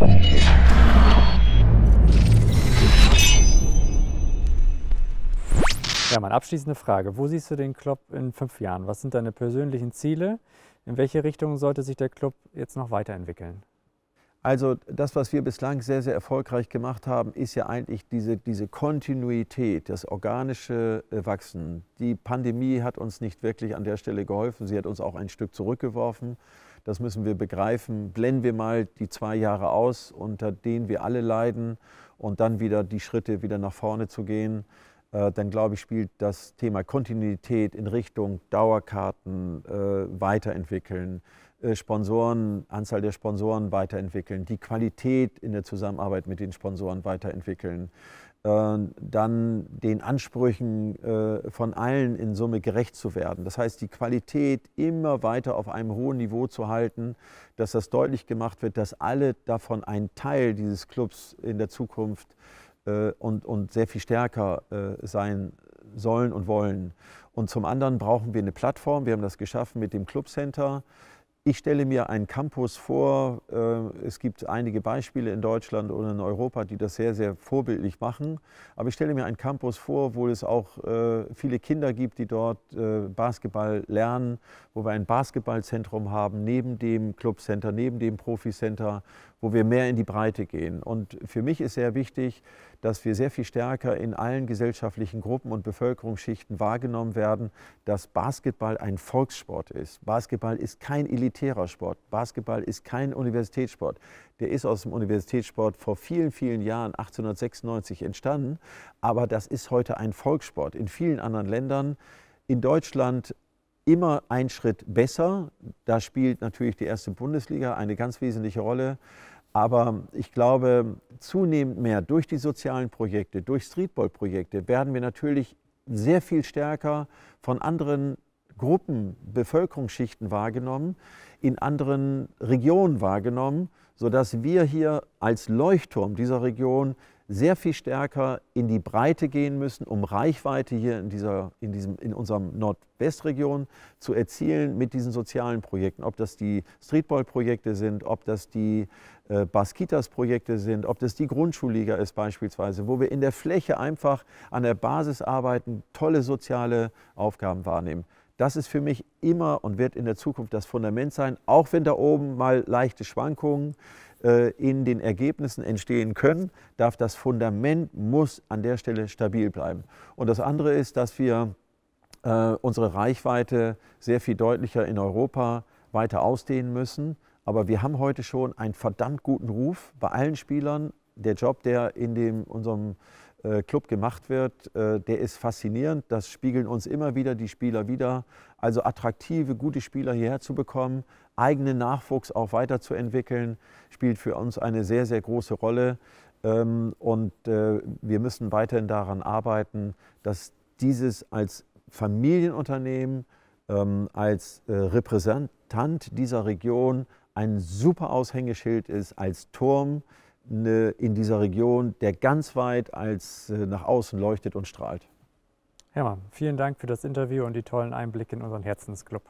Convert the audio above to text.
Ja, meine abschließende Frage. Wo siehst du den Club in fünf Jahren? Was sind deine persönlichen Ziele? In welche Richtung sollte sich der Club jetzt noch weiterentwickeln? Also das, was wir bislang sehr, sehr erfolgreich gemacht haben, ist ja eigentlich diese, diese Kontinuität, das organische äh, Wachsen. Die Pandemie hat uns nicht wirklich an der Stelle geholfen. Sie hat uns auch ein Stück zurückgeworfen. Das müssen wir begreifen. Blenden wir mal die zwei Jahre aus, unter denen wir alle leiden und dann wieder die Schritte wieder nach vorne zu gehen. Äh, dann glaube ich, spielt das Thema Kontinuität in Richtung Dauerkarten äh, weiterentwickeln, äh, Sponsoren, Anzahl der Sponsoren weiterentwickeln, die Qualität in der Zusammenarbeit mit den Sponsoren weiterentwickeln. Äh, dann den Ansprüchen äh, von allen in Summe gerecht zu werden. Das heißt, die Qualität immer weiter auf einem hohen Niveau zu halten, dass das deutlich gemacht wird, dass alle davon ein Teil dieses Clubs in der Zukunft äh, und, und sehr viel stärker sein sollen und wollen. Und zum anderen brauchen wir eine Plattform. Wir haben das geschaffen mit dem Clubcenter ich stelle mir einen Campus vor. Äh, es gibt einige Beispiele in Deutschland und in Europa, die das sehr, sehr vorbildlich machen. Aber ich stelle mir einen Campus vor, wo es auch äh, viele Kinder gibt, die dort äh, Basketball lernen, wo wir ein Basketballzentrum haben, neben dem Clubcenter, neben dem Profi-Center, wo wir mehr in die Breite gehen. Und für mich ist sehr wichtig, dass wir sehr viel stärker in allen gesellschaftlichen Gruppen und Bevölkerungsschichten wahrgenommen werden, dass Basketball ein Volkssport ist. Basketball ist kein Elite elitärer Sport. Basketball ist kein Universitätssport. Der ist aus dem Universitätssport vor vielen, vielen Jahren, 1896, entstanden. Aber das ist heute ein Volkssport. In vielen anderen Ländern, in Deutschland immer ein Schritt besser. Da spielt natürlich die erste Bundesliga eine ganz wesentliche Rolle. Aber ich glaube, zunehmend mehr durch die sozialen Projekte, durch Streetball-Projekte werden wir natürlich sehr viel stärker von anderen Gruppen, Bevölkerungsschichten wahrgenommen, in anderen Regionen wahrgenommen, sodass wir hier als Leuchtturm dieser Region sehr viel stärker in die Breite gehen müssen, um Reichweite hier in, dieser, in, diesem, in unserem Nordwestregion zu erzielen mit diesen sozialen Projekten. Ob das die Streetball-Projekte sind, ob das die äh, Baskitas-Projekte sind, ob das die Grundschulliga ist beispielsweise, wo wir in der Fläche einfach an der Basis arbeiten, tolle soziale Aufgaben wahrnehmen. Das ist für mich immer und wird in der Zukunft das Fundament sein, auch wenn da oben mal leichte Schwankungen äh, in den Ergebnissen entstehen können, darf das Fundament muss an der Stelle stabil bleiben. Und das andere ist, dass wir äh, unsere Reichweite sehr viel deutlicher in Europa weiter ausdehnen müssen. Aber wir haben heute schon einen verdammt guten Ruf bei allen Spielern. Der Job, der in dem, unserem äh, Club gemacht wird, äh, der ist faszinierend. Das spiegeln uns immer wieder die Spieler wieder. Also attraktive, gute Spieler hierher zu bekommen, eigenen Nachwuchs auch weiterzuentwickeln, spielt für uns eine sehr, sehr große Rolle. Ähm, und äh, wir müssen weiterhin daran arbeiten, dass dieses als Familienunternehmen, ähm, als Repräsentant dieser Region ein super Aushängeschild ist, als Turm Ne, in dieser Region, der ganz weit als äh, nach außen leuchtet und strahlt. Hermann, vielen Dank für das Interview und die tollen Einblicke in unseren Herzensclub.